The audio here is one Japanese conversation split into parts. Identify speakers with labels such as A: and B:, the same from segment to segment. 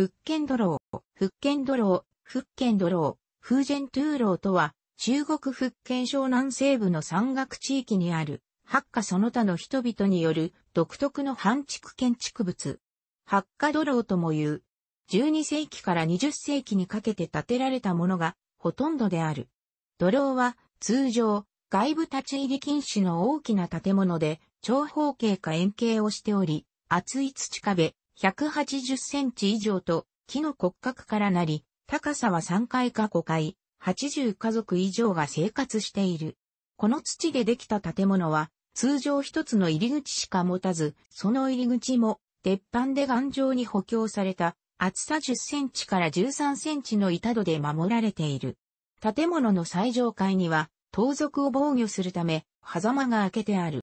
A: 福建ドロー、福建ドロー、福建ドロー、風前トゥーローとは、中国福建省南西部の山岳地域にある、八家その他の人々による独特の半築建築物。八家ドローとも言う。12世紀から20世紀にかけて建てられたものがほとんどである。ドローは通常外部立ち入り禁止の大きな建物で長方形か円形をしており、厚い土壁、180センチ以上と木の骨格からなり、高さは3階か5階、80家族以上が生活している。この土でできた建物は、通常一つの入り口しか持たず、その入り口も、鉄板で頑丈に補強された、厚さ10センチから13センチの板戸で守られている。建物の最上階には、盗賊を防御するため、狭間が開けてある。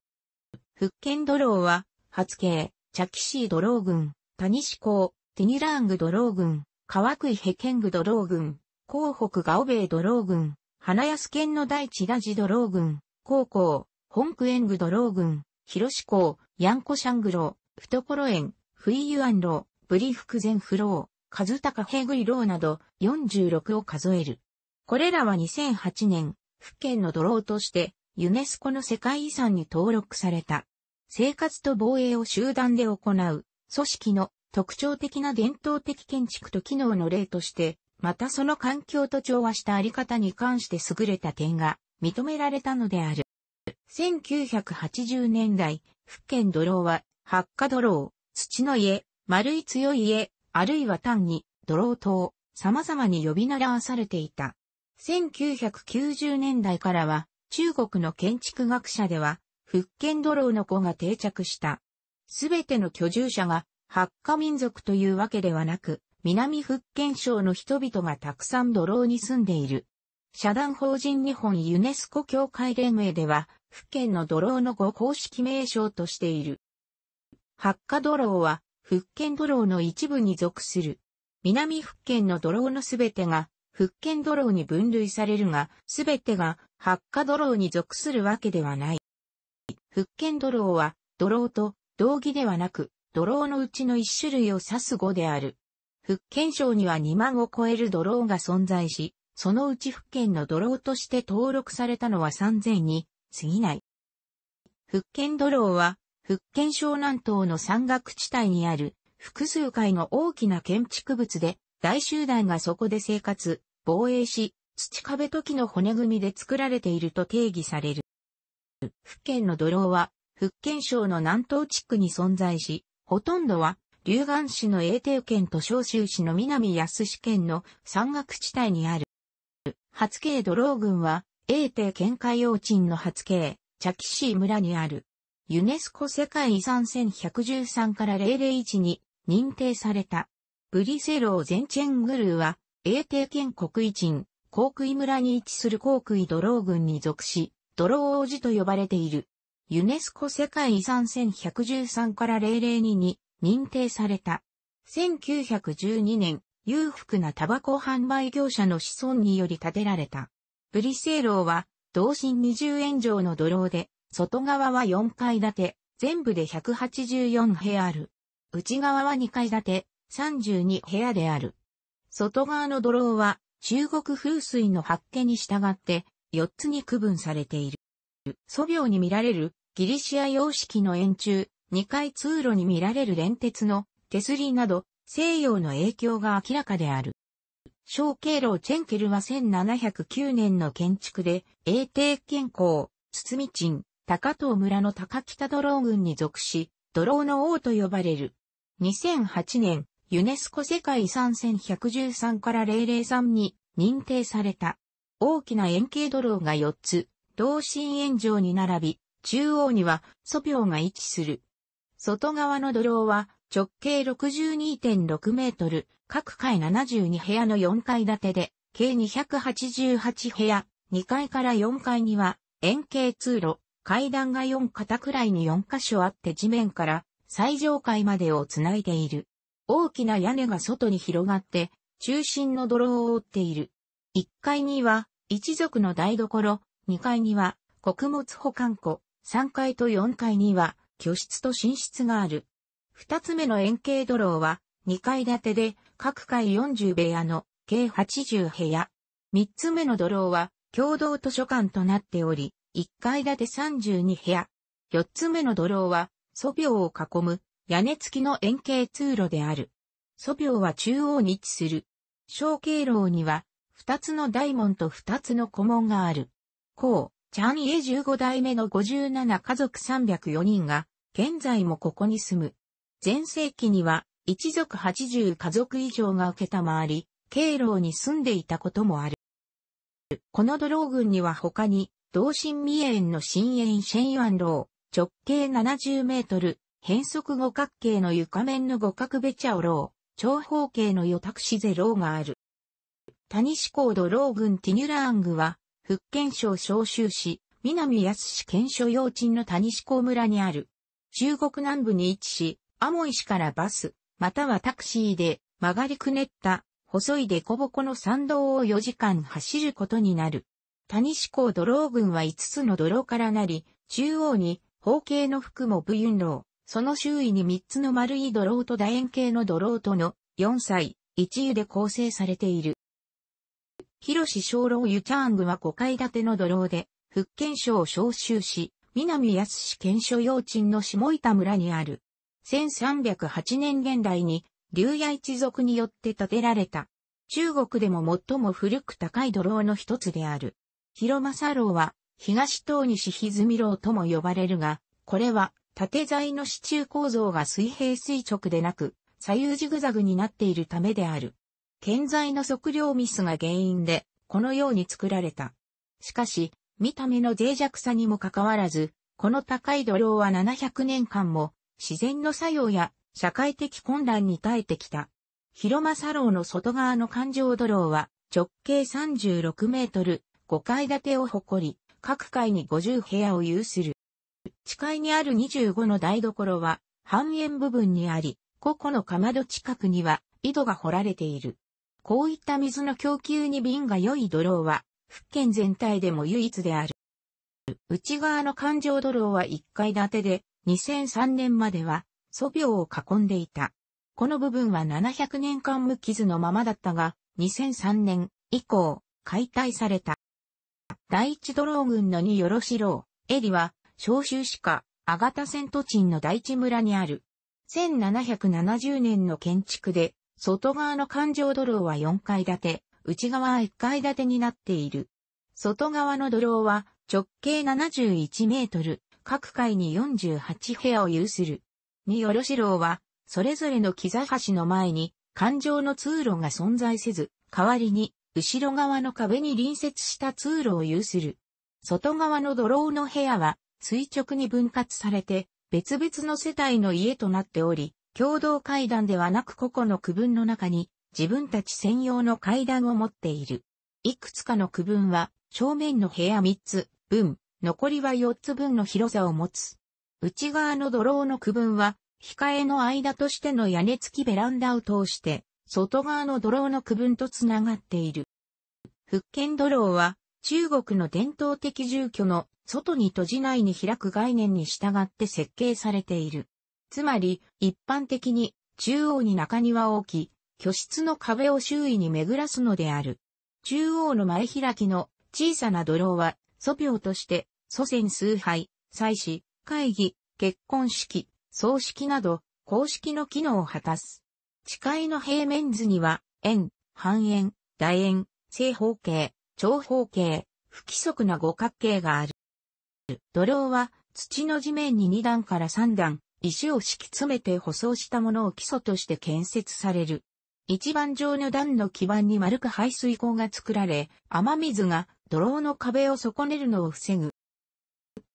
A: 復権ドローは、初系、チャキシードロー軍、谷志港、ティニラーングドロー軍、川食イヘケングドロー軍、広北ガオベイドロー軍、花安県の大地ラジドロー軍、高校、本区エングドロー軍、広志港、ヤンコシャングロ、懐園、フイユアンロ、ブリフクゼンフロー、カズタカヘグイローなど46を数える。これらは2008年、府県のドローとしてユネスコの世界遺産に登録された。生活と防衛を集団で行う組織の特徴的な伝統的建築と機能の例として、またその環境と調和したあり方に関して優れた点が認められたのである。1980年代、福建ドローは、発火ドロー、土の家、丸い強い家、あるいは単に、ドロー島、様々に呼び習わされていた。1990年代からは、中国の建築学者では、福建ドローの子が定着した。すべての居住者がハッカ民族というわけではなく、南福建省の人々がたくさん土牢に住んでいる。社団法人日本ユネスコ協会連盟では、福建の土牢の語公式名称としている。八家土牢は、福建土牢の一部に属する。南福建の土牢のすべてが、福建土牢に分類されるが、すべてが八家土牢に属するわけではない。福建土牢は、土牢と同義ではなく、ドローのうちの一種類を指す語である。福建省には2万を超えるドローが存在し、そのうち福建のドローとして登録されたのは3000に過ぎない。福建ドローは、福建省南東の山岳地帯にある複数回の大きな建築物で、大集団がそこで生活、防衛し、土壁と木の骨組みで作られていると定義される。福建の土楼は、福建省の南東地区に存在し、ほとんどは、龍岩市の永定県と小州市の南安市県の山岳地帯にある。初慶ロー郡は、永定県海洋鎮の初慶、茶木市村にある。ユネスコ世界遺産1113から001に認定された。ブリセローゼンチェングルーは、永定県国一、鎮、航空村に位置する航空ロー郡に属し、ドロー王子と呼ばれている。ユネスコ世界遺産1113から002に認定された。1912年、裕福なタバコ販売業者の子孫により建てられた。ブリセーロは、同心20円上の土楼で、外側は4階建て、全部で184部屋ある。内側は2階建て、32部屋である。外側の土楼は、中国風水の発見に従って、4つに区分されている。素描に見られるギリシア様式の円柱、二階通路に見られる連鉄の手すりなど西洋の影響が明らかである。小経路チェンケルは1709年の建築で、永定健康、堤鎮、高藤村の高北ドロー軍に属し、ドローの王と呼ばれる。2008年、ユネスコ世界遺産1113から003に認定された。大きな円形ドローが4つ、同心円状に並び、中央には祖病が位置する。外側の土楼は直径62.6メートル、各階72部屋の4階建てで、計288部屋、2階から4階には円形通路、階段が4肩くらいに4箇所あって地面から最上階までをつないでいる。大きな屋根が外に広がって、中心の泥を覆っている。1階には一族の台所、2階には穀物保管庫、3階と4階には居室と寝室がある。2つ目の円形ローは2階建てで各階40部屋の計80部屋。3つ目のローは共同図書館となっており、1階建て32部屋。4つ目のローは祖廟を囲む屋根付きの円形通路である。祖廟は中央に位置する。小経楼には2つの大門と2つの古門がある。こう、チャンイエ15代目の57家族304人が、現在もここに住む。前世紀には、一族80家族以上が受けたまわり、経路に住んでいたこともある。このドロー軍には他に、同心未縁の深縁シェンアンロー、直径70メートル、変則五角形の床面の五角ベチャオロー、長方形のヨタクシゼローがある。谷志向ドロティニュラーングは、福建省昇集市、南安市県所用鎮の谷志向村にある。中国南部に位置し、アモイ市からバス、またはタクシーで曲がりくねった、細いデコボコの山道を4時間走ることになる。谷志向ドロー群は5つの泥からなり、中央に方形の服も武運楼、その周囲に3つの丸い泥と楕円形の泥との4歳、一湯で構成されている。広小老湯チャングは5階建ての土楼で、福建省召集市、南安市県所用鎮の下板村にある。1308年現代に、竜屋一族によって建てられた。中国でも最も古く高い土楼の一つである。広政楼は、東東西歪楼とも呼ばれるが、これは、縦材の支柱構造が水平垂直でなく、左右ジグザグになっているためである。建材の測量ミスが原因で、このように作られた。しかし、見た目の脆弱さにもかかわらず、この高い土壌は700年間も、自然の作用や社会的混乱に耐えてきた。広間ロ楼の外側の環状土楼は、直径36メートル、5階建てを誇り、各階に50部屋を有する。地階にある25の台所は、半円部分にあり、個々のかまど近くには、井戸が掘られている。こういった水の供給に便が良いローは、福建全体でも唯一である。内側の環状ローは1階建てで、2003年までは、祖廟を囲んでいた。この部分は700年間無傷のままだったが、2003年以降、解体された。第一ドロー軍の二よろしろう、エリは、召集市下、アガタセントチンの第一村にある。1770年の建築で、外側の環状ドローは4階建て、内側は1階建てになっている。外側のドローは直径71メートル、各階に48部屋を有する。三よろしろは、それぞれの木座橋の前に、環状の通路が存在せず、代わりに、後ろ側の壁に隣接した通路を有する。外側のドローの部屋は、垂直に分割されて、別々の世帯の家となっており、共同階段ではなく個々の区分の中に自分たち専用の階段を持っている。いくつかの区分は正面の部屋3つ分、残りは4つ分の広さを持つ。内側のローの区分は控えの間としての屋根付きベランダを通して外側のローの区分とつながっている。福建ローは中国の伝統的住居の外に閉じ内に開く概念に従って設計されている。つまり、一般的に、中央に中庭を置き、居室の壁を周囲に巡らすのである。中央の前開きの小さな泥は、祖廟として、祖先崇拝、祭祀、会議、結婚式、葬式など、公式の機能を果たす。地界の平面図には、円、半円、楕円、正方形、長方形、不規則な五角形がある。土楼は、土の地面に2段から3段、石を敷き詰めて舗装したものを基礎として建設される。一番上の段の基板に丸く排水口が作られ、雨水が泥の壁を損ねるのを防ぐ。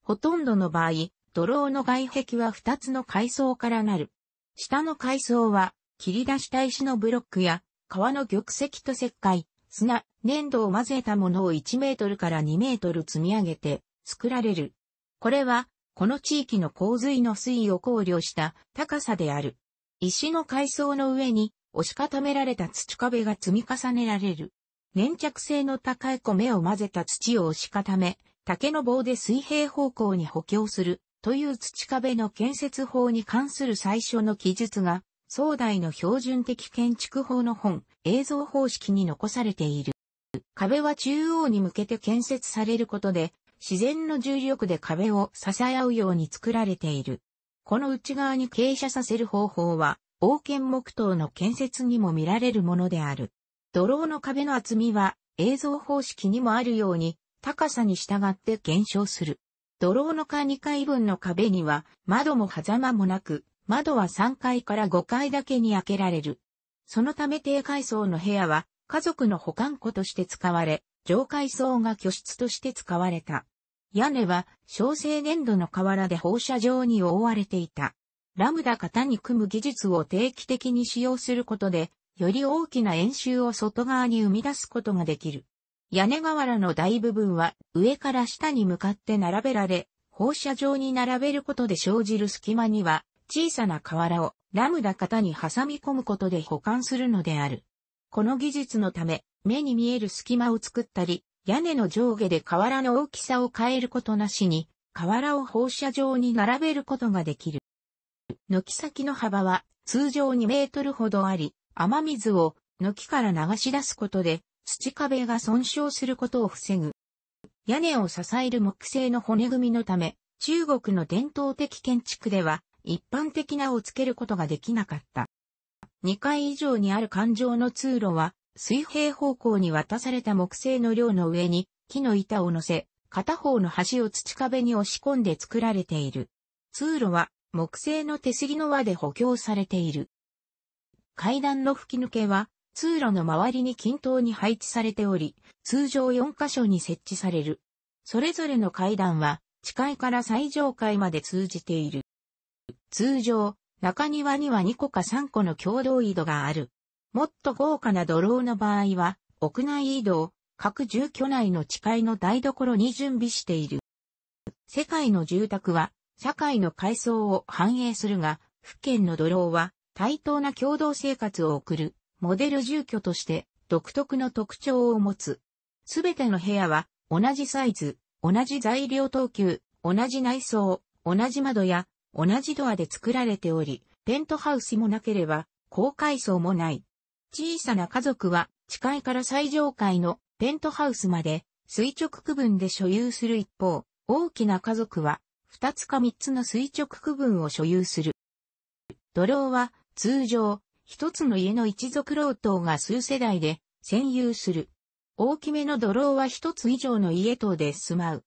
A: ほとんどの場合、泥の外壁は2つの階層からなる。下の階層は、切り出した石のブロックや、川の玉石と石灰、砂、粘土を混ぜたものを1メートルから2メートル積み上げて作られる。これはこの地域の洪水の水位を考慮した高さである。石の階層の上に押し固められた土壁が積み重ねられる。粘着性の高い米を混ぜた土を押し固め、竹の棒で水平方向に補強するという土壁の建設法に関する最初の記述が、壮大の標準的建築法の本、映像方式に残されている。壁は中央に向けて建設されることで、自然の重力で壁を支え合うように作られている。この内側に傾斜させる方法は、王権木刀の建設にも見られるものである。ローの壁の厚みは映像方式にもあるように高さに従って減少する。ローの下2階分の壁には窓も狭間もなく、窓は3階から5階だけに開けられる。そのため低階層の部屋は家族の保管庫として使われ、上階層が居室として使われた。屋根は小生粘土の瓦で放射状に覆われていた。ラムダ型に組む技術を定期的に使用することで、より大きな円周を外側に生み出すことができる。屋根瓦の大部分は上から下に向かって並べられ、放射状に並べることで生じる隙間には小さな瓦をラムダ型に挟み込むことで保管するのである。この技術のため目に見える隙間を作ったり、屋根の上下で瓦の大きさを変えることなしに、瓦を放射状に並べることができる。軒先の幅は通常2メートルほどあり、雨水を軒から流し出すことで、土壁が損傷することを防ぐ。屋根を支える木製の骨組みのため、中国の伝統的建築では、一般的なをつけることができなかった。2階以上にある環状の通路は、水平方向に渡された木製の量の上に木の板を乗せ、片方の端を土壁に押し込んで作られている。通路は木製の手すりの輪で補強されている。階段の吹き抜けは通路の周りに均等に配置されており、通常4箇所に設置される。それぞれの階段は地階から最上階まで通じている。通常、中庭には2個か3個の共同井戸がある。もっと豪華なローの場合は、屋内移動、各住居内の地階の台所に準備している。世界の住宅は、社会の階層を反映するが、府県のローは、対等な共同生活を送る、モデル住居として、独特の特徴を持つ。すべての部屋は、同じサイズ、同じ材料等級、同じ内装、同じ窓や、同じドアで作られており、ペントハウスもなければ、高階層もない。小さな家族は地階から最上階のペントハウスまで垂直区分で所有する一方、大きな家族は二つか三つの垂直区分を所有する。土楼は通常一つの家の一族老頭が数世代で占有する。大きめの土楼は一つ以上の家等で住まう。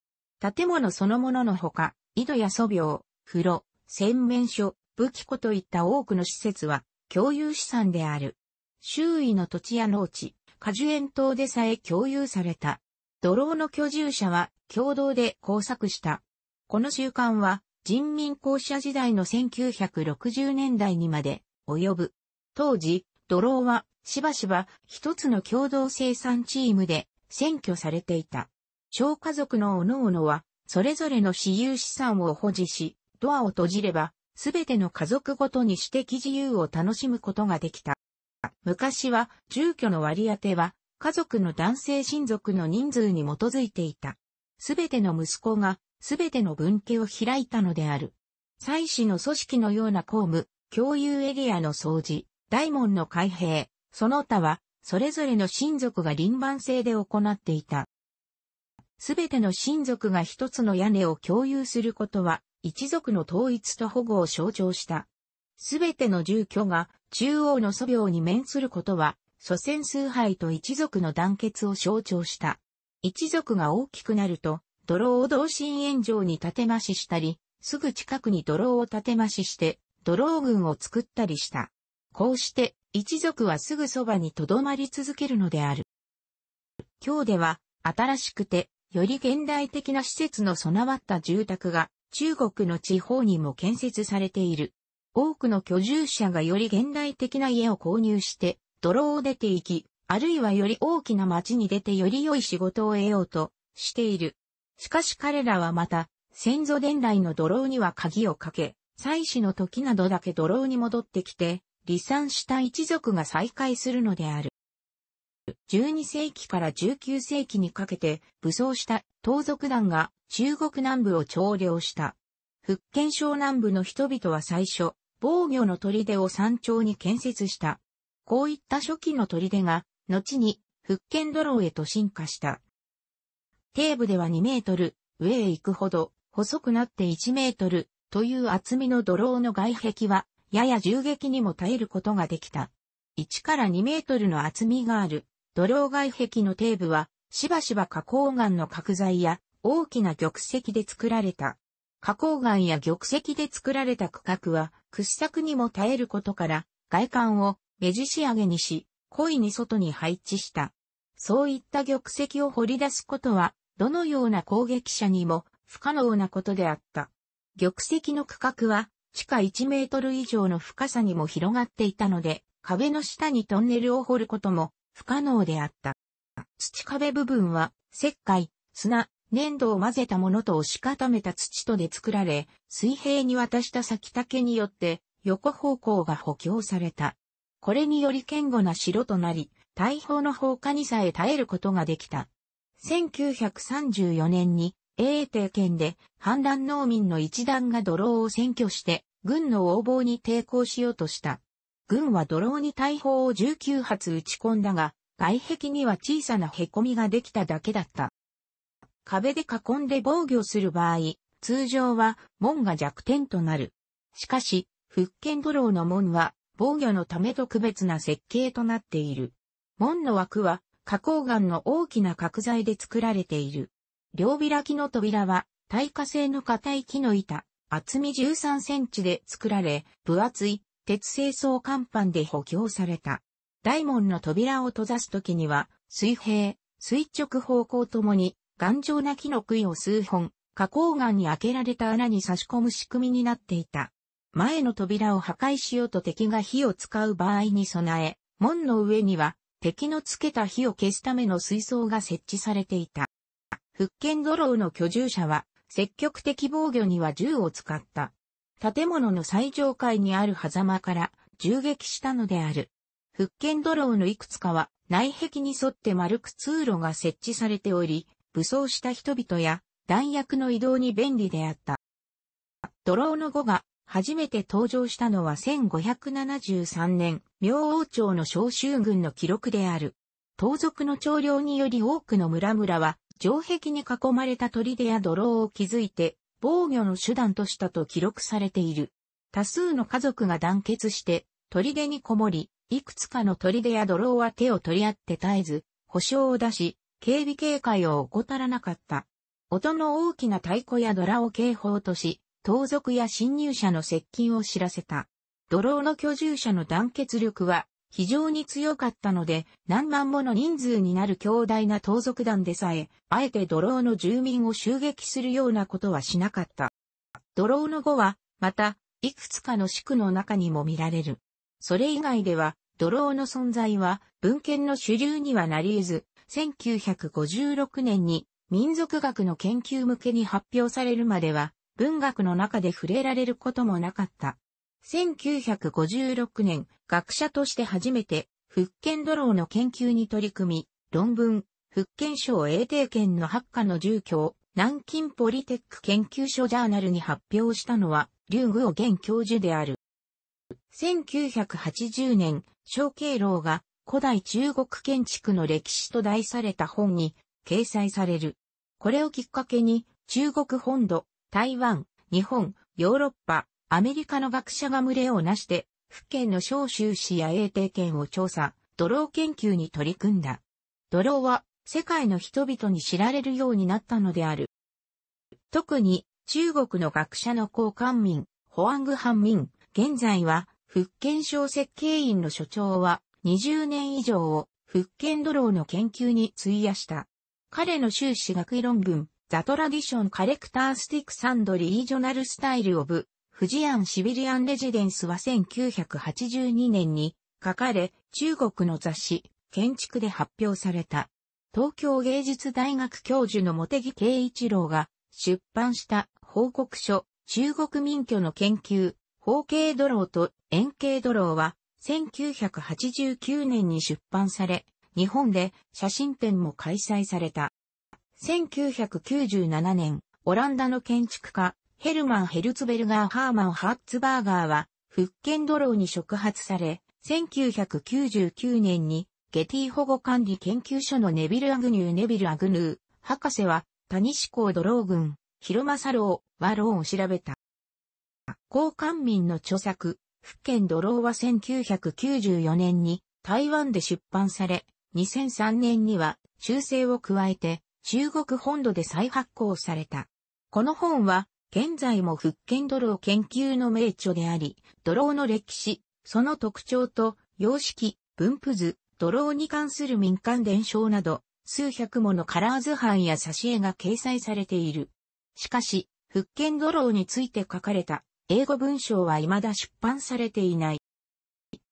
A: 建物そのもののほか、井戸や素病、風呂、洗面所、武器庫といった多くの施設は共有資産である。周囲の土地や農地、果樹園等でさえ共有された。土ーの居住者は共同で工作した。この習慣は人民公社時代の1960年代にまで及ぶ。当時、土ーはしばしば一つの共同生産チームで占拠されていた。小家族の各々はそれぞれの私有資産を保持し、ドアを閉じればすべての家族ごとに私的自由を楽しむことができた。昔は住居の割り当ては家族の男性親族の人数に基づいていた。すべての息子がすべての分家を開いたのである。妻子の組織のような公務、共有エリアの掃除、大門の開閉、その他は、それぞれの親族が臨番制で行っていた。すべての親族が一つの屋根を共有することは、一族の統一と保護を象徴した。すべての住居が中央の祖廟に面することは、祖先崇拝と一族の団結を象徴した。一族が大きくなると、泥を同心円状に建て増ししたり、すぐ近くに泥を建て増しして、泥群を作ったりした。こうして、一族はすぐそばに留まり続けるのである。今日では、新しくて、より現代的な施設の備わった住宅が、中国の地方にも建設されている。多くの居住者がより現代的な家を購入して、泥を出て行き、あるいはより大きな町に出てより良い仕事を得ようとしている。しかし彼らはまた、先祖伝来の泥には鍵をかけ、祭祀の時などだけ泥に戻ってきて、離散した一族が再会するのである。12世紀から19世紀にかけて武装した盗賊団が中国南部を徴領した。福建省南部の人々は最初、防御の砦を山頂に建設した。こういった初期の砦が、後に、復権ドローへと進化した。底部では2メートル、上へ行くほど、細くなって1メートル、という厚みのドローの外壁は、やや銃撃にも耐えることができた。1から2メートルの厚みがある、ドロー外壁の底部は、しばしば花崗岩の角材や、大きな玉石で作られた。花崗岩や玉石で作られた区画は、掘削にも耐えることから、外観を目地仕上げにし、故意に外に配置した。そういった玉石を掘り出すことは、どのような攻撃者にも不可能なことであった。玉石の区画は、地下1メートル以上の深さにも広がっていたので、壁の下にトンネルを掘ることも不可能であった。土壁部分は、石灰、砂、粘土を混ぜたものと押し固めた土とで作られ、水平に渡した先竹によって横方向が補強された。これにより堅固な城となり、大砲の放火にさえ耐えることができた。1934年に英帝県で反乱農民の一団が泥を占拠して軍の横暴に抵抗しようとした。軍は泥に大砲を19発撃ち込んだが、外壁には小さな凹みができただけだった。壁で囲んで防御する場合、通常は門が弱点となる。しかし、福建ドローの門は防御のため特別な設計となっている。門の枠は花崗岩の大きな角材で作られている。両開きの扉は耐火性の硬い木の板、厚み13センチで作られ、分厚い鉄製層甲板で補強された。大門の扉を閉ざすときには、水平、垂直方向ともに頑丈な木の杭を数本、花崗岩に開けられた穴に差し込む仕組みになっていた。前の扉を破壊しようと敵が火を使う場合に備え、門の上には敵のつけた火を消すための水槽が設置されていた。復権ドローの居住者は、積極的防御には銃を使った。建物の最上階にある狭間から銃撃したのである。復権ドローのいくつかは内壁に沿って丸く通路が設置されており、武装した人々や弾薬の移動に便利であった。ドローの語が初めて登場したのは1573年、明王朝の召集軍の記録である。盗賊の長領により多くの村々は、城壁に囲まれた砦や泥を築いて、防御の手段としたと記録されている。多数の家族が団結して、砦にこもり、いくつかの砦や泥は手を取り合って絶えず、保証を出し、警備警戒を怠らなかった。音の大きな太鼓やドラを警報とし、盗賊や侵入者の接近を知らせた。ドローの居住者の団結力は非常に強かったので、何万もの人数になる強大な盗賊団でさえ、あえてドローの住民を襲撃するようなことはしなかった。ドローの後は、また、いくつかの地区の中にも見られる。それ以外では、ドローの存在は文献の主流にはなり得ず、1956年に民族学の研究向けに発表されるまでは、文学の中で触れられることもなかった。1956年、学者として初めて、福建ドローの研究に取り組み、論文、福建省永定圏の発火の住居南京ポリテック研究所ジャーナルに発表したのは、劉具を現教授である。1980年、小慶老が古代中国建築の歴史と題された本に掲載される。これをきっかけに中国本土、台湾、日本、ヨーロッパ、アメリカの学者が群れをなして、福建の召集市や英帝県を調査、土楼研究に取り組んだ。土楼は世界の人々に知られるようになったのである。特に中国の学者の高官民、ホ安ングハンミン、現在は福建省設計院の所長は20年以上を復権ドローの研究に費やした。彼の修士学位論文、ザトラディションカレクタースティックサンドリージョナルスタイルオブ、フジアンシビリアンレジデンスは1982年に書かれ、中国の雑誌、建築で発表された。東京芸術大学教授の茂木圭一郎が出版した報告書、中国民挙の研究、法経ドローと円形ドローは1989年に出版され、日本で写真展も開催された。1997年、オランダの建築家、ヘルマン・ヘルツベルガー・ハーマン・ハッツバーガーは、福建ドローに触発され、1999年に、ゲティ保護管理研究所のネビル・アグニュー・ネビル・アグヌー、博士は、谷志向ドロー軍、広間サロー、和ローを調べた。高官民の著作、福建ドローは1994年に台湾で出版され、2003年には修正を加えて中国本土で再発行された。この本は現在も福建ドロー研究の名著であり、ドローの歴史、その特徴と様式、分布図、ドローに関する民間伝承など、数百ものカラー図版や挿絵が掲載されている。しかし、福建ドローについて書かれた英語文章は未だ出版されていない。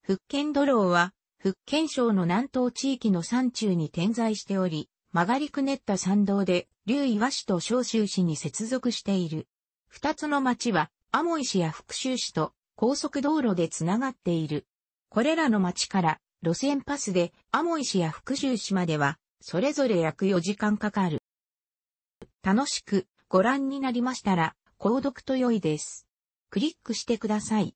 A: 福建ローは、福建省の南東地域の山中に点在しており、曲がりくねった山道で、竜岩市と長州市に接続している。二つの町は、アモイ市や福州市と高速道路でつながっている。これらの町から路線パスでアモイ市や福州市までは、それぞれ約4時間かかる。楽しくご覧になりましたら、購読と良いです。クリックしてください。